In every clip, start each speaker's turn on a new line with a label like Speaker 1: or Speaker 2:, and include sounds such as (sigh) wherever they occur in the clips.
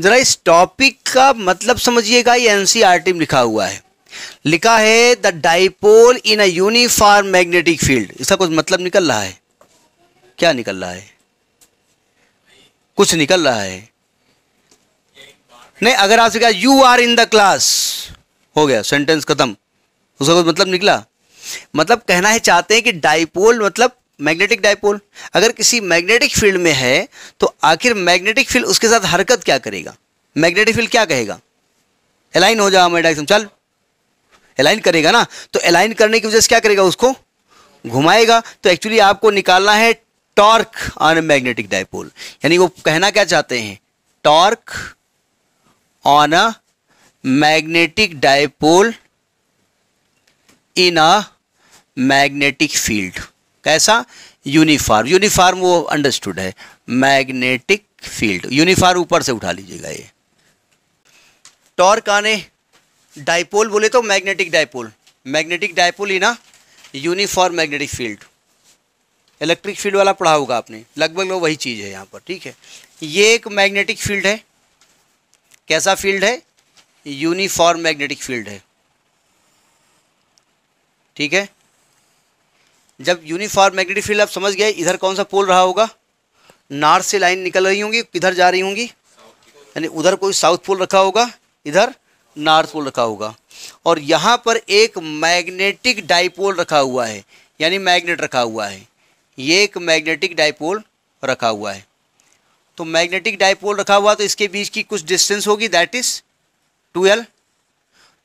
Speaker 1: ज़रा इस टॉपिक का मतलब समझिएगा ये एनसीईआरटी e में लिखा हुआ है लिखा है the dipole in a uniform magnetic field इसका कुछ मतलब निकल रहा है क्या निकल रहा है कुछ निकल रहा है नहीं अगर आपसे कहा you are in the class हो गया सेंटेंस खत्म उसका कुछ मतलब निकला मतलब कहना है चाहते हैं कि डाइपोल मतलब मैग्नेटिक डायपोल अगर किसी मैग्नेटिक फील्ड में है तो आखिर मैग्नेटिक फील्ड उसके साथ हरकत क्या करेगा मैग्नेटिक फील्ड क्या कहेगा अलाइन हो जाओ मेरे चल अलाइन करेगा ना तो अलाइन करने की वजह से क्या करेगा उसको घुमाएगा तो एक्चुअली आपको निकालना है टॉर्क ऑन मैग्नेटिक डायपोल यानी वो कहना क्या चाहते हैं torque on a magnetic dipole in a magnetic field कैसा यूनिफार्म यूनिफार्म वो अंडरस्टूड है मैग्नेटिक फील्ड यूनिफार्म ऊपर से उठा लीजिएगा ये टॉर्क आने डाइपोल बोले तो मैग्नेटिक डायपोल मैग्नेटिक डायपोल ही ना uniform magnetic field electric field वाला पढ़ा होगा आपने लगभग लग वही चीज़ है यहाँ पर ठीक है ये एक मैग्नेटिक फील्ड है कैसा फील्ड है यूनिफॉर्म मैग्नेटिक फील्ड है ठीक है जब यूनिफॉर्म मैग्नेटिक फील्ड आप समझ गए इधर कौन सा पोल रहा होगा नॉर्थ से लाइन निकल रही होंगी किधर जा रही होंगी यानी उधर कोई साउथ पोल रखा होगा इधर नॉर्थ पोल रखा होगा और यहाँ पर एक मैग्नेटिक डाइपोल रखा हुआ है यानी मैग्नेट रखा हुआ है ये एक मैग्नेटिक डाइपोल रखा हुआ है तो मैग्नेटिक डाइपोल रखा हुआ तो इसके बीच की कुछ डिस्टेंस होगी दैट इज़ ट्वेल्व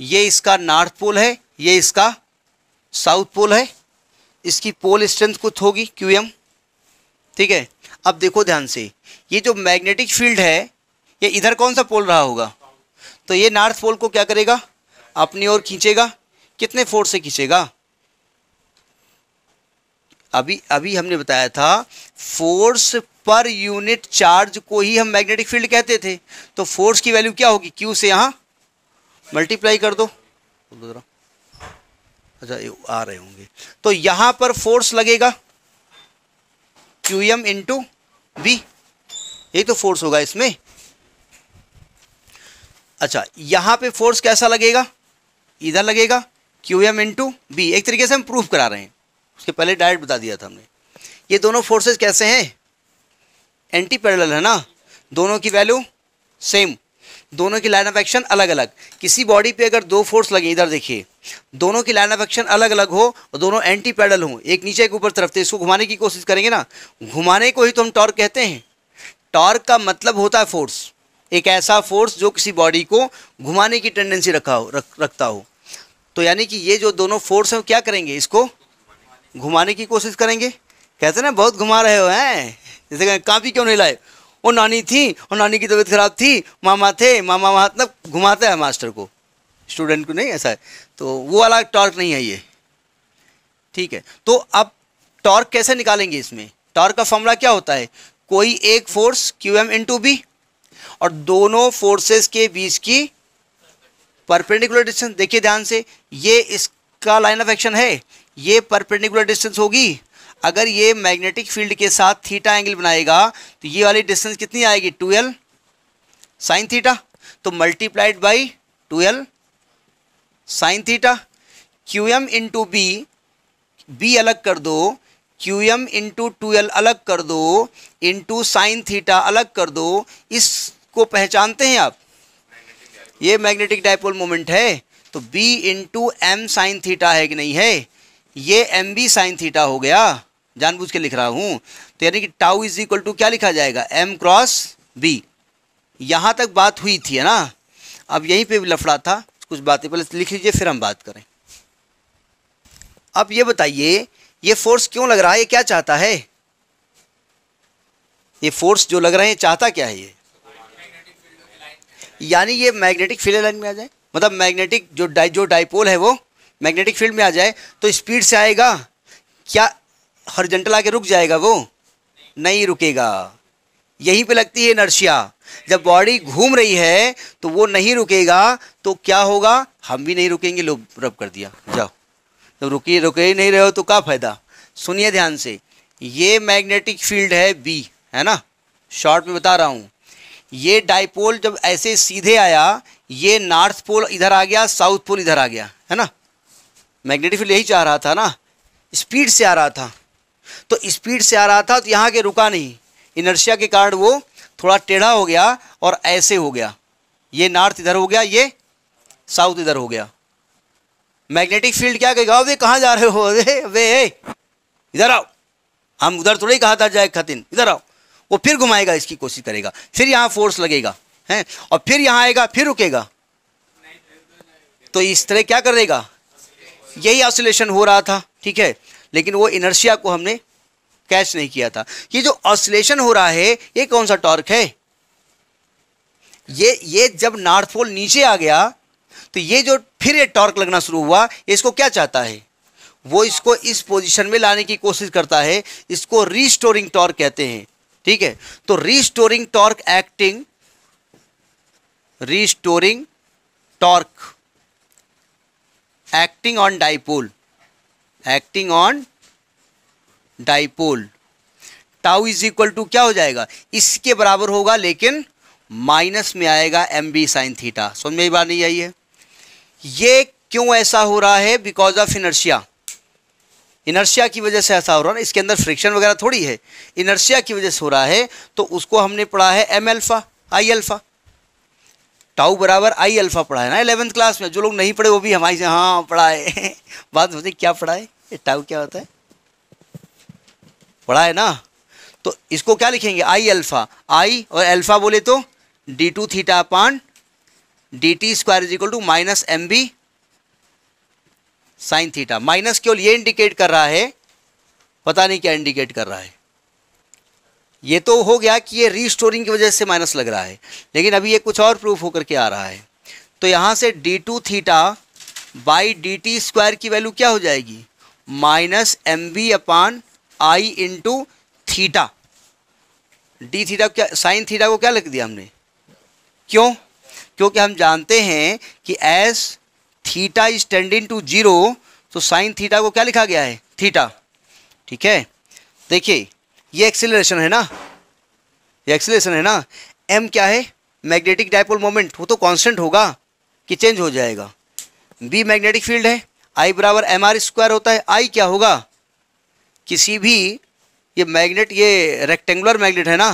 Speaker 1: ये इसका नॉर्थ पोल है ये इसका साउथ पोल है इसकी पोल स्ट्रेंथ कुछ होगी क्यू एम ठीक है अब देखो ध्यान से ये जो मैग्नेटिक फील्ड है ये इधर कौन सा पोल रहा होगा तो ये नॉर्थ पोल को क्या करेगा अपनी ओर खींचेगा कितने फोर्स से खींचेगा अभी अभी हमने बताया था फोर्स पर यूनिट चार्ज को ही हम मैग्नेटिक फील्ड कहते थे तो फोर्स की वैल्यू क्या होगी क्यू से यहां मल्टीप्लाई कर दो अच्छा आ रहे होंगे तो यहाँ पर फोर्स लगेगा क्यू एम इंटू बी यही तो फोर्स होगा इसमें अच्छा यहाँ पे फोर्स कैसा लगेगा इधर लगेगा क्यू एम इंटू बी एक तरीके से हम प्रूफ करा रहे हैं उसके पहले डायरेक्ट बता दिया था हमने ये दोनों फोर्सेस कैसे हैं एंटी पैरेलल है ना दोनों की वैल्यू सेम दोनों की लाइन ऑफ एक्शन अलग अलग किसी बॉडी पे अगर दो फोर्स लगे इधर देखिए दोनों की लाइन ऑफ एक्शन अलग अलग हो और दोनों एंटी पैडल हो एक नीचे के ऊपर तरफ से तो इसको घुमाने की कोशिश करेंगे ना घुमाने को ही तो हम टॉर्क कहते हैं टॉर्क का मतलब होता है फोर्स एक ऐसा फोर्स जो किसी बॉडी को घुमाने की टेंडेंसी रखा हो रख, रखता हो तो यानी कि ये जो दोनों फोर्स हैं क्या करेंगे इसको घुमाने की कोशिश करेंगे कहते ना बहुत घुमा रहे हो हैं जैसे काफ़ी क्यों नहीं लाए वो नानी थी और नानी की तबीयत खराब थी मामा थे मामा मतलब घुमाते हैं मास्टर को स्टूडेंट को नहीं ऐसा है तो वो वाला टॉर्क नहीं है ये ठीक है तो अब टॉर्क कैसे निकालेंगे इसमें टॉर्क का फॉर्मूला क्या होता है कोई एक फोर्स क्यू एम बी और दोनों फोर्सेस के बीच की परपेंडिकुलर डिस्टेंस देखिए ध्यान से ये इसका लाइन ऑफ एक्शन है ये परपेंडिकुलर डिस्टेंस होगी अगर ये मैग्नेटिक फील्ड के साथ थीटा एंगल बनाएगा तो ये वाली डिस्टेंस कितनी आएगी 2l साइन थीटा तो multiplied by 2l sine theta Q M into B B अलग कर दो Q M into two L अलग कर दो इंटू साइन थीटा अलग कर दो इसको पहचानते हैं आप ये मैग्नेटिक डायपोल मोमेंट है तो B into M sine theta है कि नहीं है ये एम बी साइन थीटा हो गया जानबूझ के लिख रहा हूँ तो यानी कि टाउ इज इक्वल टू क्या लिखा जाएगा एम क्रॉस बी यहाँ तक बात हुई थी है ना अब यहीं पे भी लफड़ा था कुछ बातें पहले लिख लीजिए फिर हम बात करें अब ये बताइए ये फोर्स क्यों लग रहा है ये क्या चाहता है ये फोर्स जो लग रहा है चाहता क्या है ये यानी ये मैग्नेटिक फील्ड लाइन में आ जाए मतलब मैग्नेटिक जो डाई जो डाइपोल है वो मैग्नेटिक फील्ड में आ जाए तो स्पीड से आएगा क्या हॉरिजेंटल आके रुक जाएगा वो नहीं रुकेगा यहीं पे लगती है नर्शिया जब बॉडी घूम रही है तो वो नहीं रुकेगा तो क्या होगा हम भी नहीं रुकेंगे लो रब कर दिया जाओ जब रुकी रुके ही नहीं रहे हो तो क्या फ़ायदा सुनिए ध्यान से ये मैग्नेटिक फील्ड है बी है ना शॉर्ट में बता रहा हूँ ये डाइपोल जब ऐसे सीधे आया ये नॉर्थ पोल इधर आ गया साउथ पोल इधर आ गया है ना मैग्नेटिक फील्ड यही चाह रहा था ना स्पीड से आ रहा था तो स्पीड से आ रहा था तो यहाँ के रुका नहीं इनर्शिया के कारण वो थोड़ा टेढ़ा हो गया और ऐसे हो गया ये नॉर्थ इधर हो गया ये साउथ इधर हो गया मैग्नेटिक फील्ड क्या कहेगा अबे कहाँ जा रहे हो अरे वे इधर आओ हम उधर थोड़ी कहा था जाए खतिन इधर आओ वो फिर घुमाएगा इसकी कोशिश करेगा फिर यहाँ फोर्स लगेगा हैं और फिर यहाँ आएगा फिर रुकेगा तो इस तरह क्या करेगा यही ऑसिलेशन हो रहा था ठीक है लेकिन वो इनर्शिया को हमने कैच नहीं किया था ये जो ऑसलेशन हो रहा है ये कौन सा टॉर्क है ये ये जब नॉर्थ पोल नीचे आ गया तो ये जो फिर ये टॉर्क लगना शुरू हुआ इसको क्या चाहता है वो इसको इस पोजीशन में लाने की कोशिश करता है इसको रीस्टोरिंग टॉर्क कहते हैं ठीक है तो restoring torque acting restoring torque acting on dipole acting on dipole tau is equal to क्या हो जाएगा इसके बराबर होगा लेकिन माइनस में आएगा एम बी साइन थीटा समझ में बात नहीं आई है ये क्यों ऐसा हो रहा है बिकॉज ऑफ इनर्शिया इनर्शिया की वजह से ऐसा हो रहा है इसके अंदर फ्रिक्शन वगैरह थोड़ी है इनर्शिया की वजह से हो रहा है तो उसको हमने पढ़ा है M alpha I alpha tau बराबर आई अल्फा पढ़ा है ना इलेवेंथ क्लास में जो लोग नहीं पढ़े वो भी हमारे से हाँ पढ़ाए (laughs) बात होती क्या पढ़ाए टाउ क्या होता है पढ़ा है ना तो इसको क्या लिखेंगे आई अल्फ़ा आई और अल्फ़ा बोले तो D two theta upon D T square is equal to minus M B sine theta minus केवल ये इंडिकेट कर रहा है पता नहीं क्या इंडिकेट कर रहा है ये तो हो गया कि ये रीस्टोरिंग की वजह से माइनस लग रहा है लेकिन अभी ये कुछ और प्रूफ होकर के आ रहा है तो यहाँ से D two theta by D T square की वैल्यू क्या हो जाएगी minus M B upon I into theta D theta क्या साइन थीटा को क्या लिख दिया हमने क्यों क्योंकि हम जानते हैं कि as theta is tending to zero तो साइन थीटा को क्या लिखा गया है थीटा ठीक है देखिए ये एक्सेलरेशन है ना ये एक्सेलरेशन है ना एम क्या है मैग्नेटिक डायपोल मोमेंट वो तो कांस्टेंट होगा कि चेंज हो जाएगा बी मैग्नेटिक फील्ड है आई बराबर एम आर स्क्वायर होता है आई क्या होगा किसी भी ये मैग्नेट ये रेक्टेंगुलर मैग्नेट है ना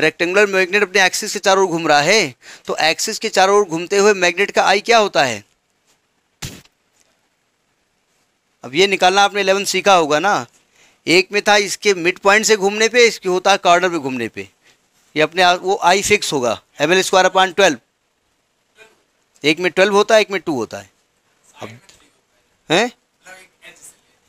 Speaker 1: रेक्टेंगुलर मैग्नेट अपने एक्सिस के चारों ओर घूम रहा है तो एक्सिस के चारों ओर घूमते हुए मैग्नेट का आई क्या होता है अब ये निकालना आपने इलेवन सीखा होगा ना एक में था इसके मिड पॉइंट से घूमने पे इसके होता है कॉर्डर पे घूमने पे ये अपने वो आई फिक्स होगा M L square upon twelve एक में ट्वेल्व होता है एक में टू होता है अब हैं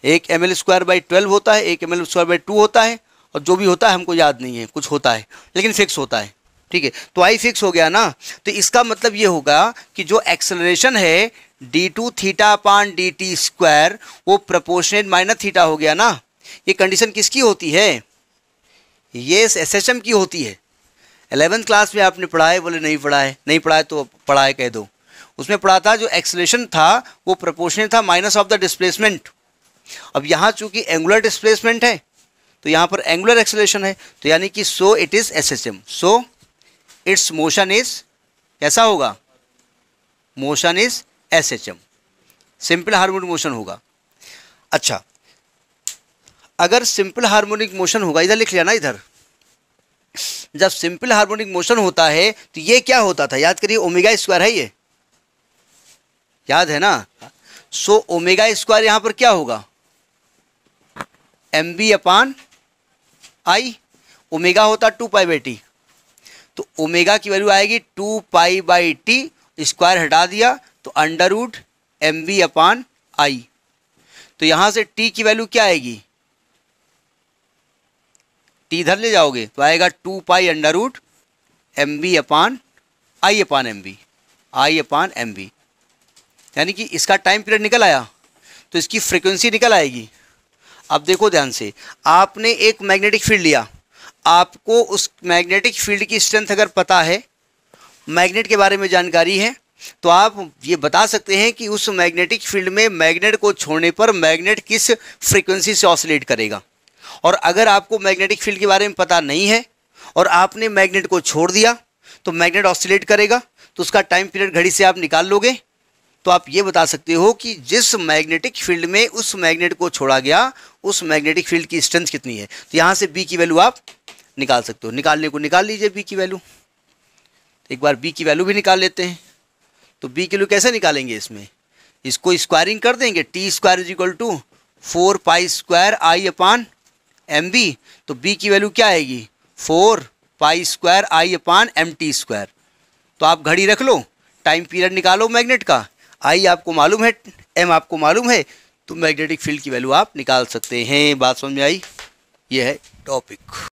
Speaker 1: एक M L square by twelve होता है एक M L square by two होता है और जो भी होता है हमको याद नहीं है कुछ होता है लेकिन फिक्स होता है ठीक है तो आई फिक्स हो गया ना तो इसका मतलब ये होगा कि जो एक्सेलरेशन है D two theta upon D T square वो प्रपोर्शनेट माइनस थीटा हो गया ना ये कंडीशन किसकी होती है ये एस एच एम की होती है एलेवेंथ क्लास में आपने पढ़ा है बोले नहीं पढ़ाए नहीं पढ़ाए तो पढ़ाए कह दो उसमें पढ़ा था जो एक्सलेशन था वो प्रपोर्शनेट था माइनस ऑफ द डिस्प्लेसमेंट अब यहाँ चूंकि एंगुलर डिस्प्लेसमेंट है तो यहाँ पर एंगुलर एक्सलेशन है तो यानी कि so it is S H M so its motion is कैसा होगा motion is S H M simple harmonic motion होगा अच्छा अगर सिंपल हार्मोनिक मोशन होगा इधर लिख लिया ना इधर जब सिंपल हार्मोनिक मोशन होता है तो ये क्या होता था याद करिए ओमेगा स्क्वायर है ये याद है ना सो ओमेगा स्क्वायर यहां पर क्या होगा M B upon I omega होता टू पाई बाई टी तो ओमेगा की वैल्यू आएगी two pi by T square हटा दिया तो under root M B upon I तो यहाँ से टी की वैल्यू क्या आएगी टी इधर ले जाओगे तो आएगा two pi under root M B upon I upon M B I upon M B यानी कि इसका टाइम पीरियड निकल आया तो इसकी फ्रिक्वेंसी निकल आएगी अब देखो ध्यान से आपने एक मैग्नेटिक फील्ड लिया आपको उस मैग्नेटिक फील्ड की स्ट्रेंथ अगर पता है मैग्नेट के बारे में जानकारी है तो आप ये बता सकते हैं कि उस मैग्नेटिक फील्ड में मैग्नेट को छोड़ने पर मैग्नेट किस फ्रीक्वेंसी से ऑसिलेट करेगा और अगर आपको मैग्नेटिक फील्ड के बारे में पता नहीं है और आपने मैग्नेट को छोड़ दिया तो मैग्नेट ऑसिलेट करेगा तो उसका टाइम पीरियड घड़ी से आप निकाल लोगे तो आप ये बता सकते हो कि जिस मैग्नेटिक फील्ड में उस मैग्नेट को छोड़ा गया उस मैग्नेटिक फील्ड की स्ट्रेंथ कितनी है तो यहाँ से बी की वैल्यू आप निकाल सकते हो निकालने को निकाल लीजिए बी की वैल्यू एक बार बी की वैल्यू भी निकाल लेते हैं तो बी की वैल्यू कैसे निकालेंगे इसमें इसको स्क्वायरिंग कर देंगे T square is equal to four pi square I upon M B तो बी की वैल्यू क्या आएगी four pi square I upon M T square तो आप घड़ी रख लो टाइम पीरियड निकालो मैग्नेट का आई आपको मालूम है एम आपको मालूम है तो मैग्नेटिक फील्ड की वैल्यू आप निकाल सकते हैं बात समझ में आई ये है टॉपिक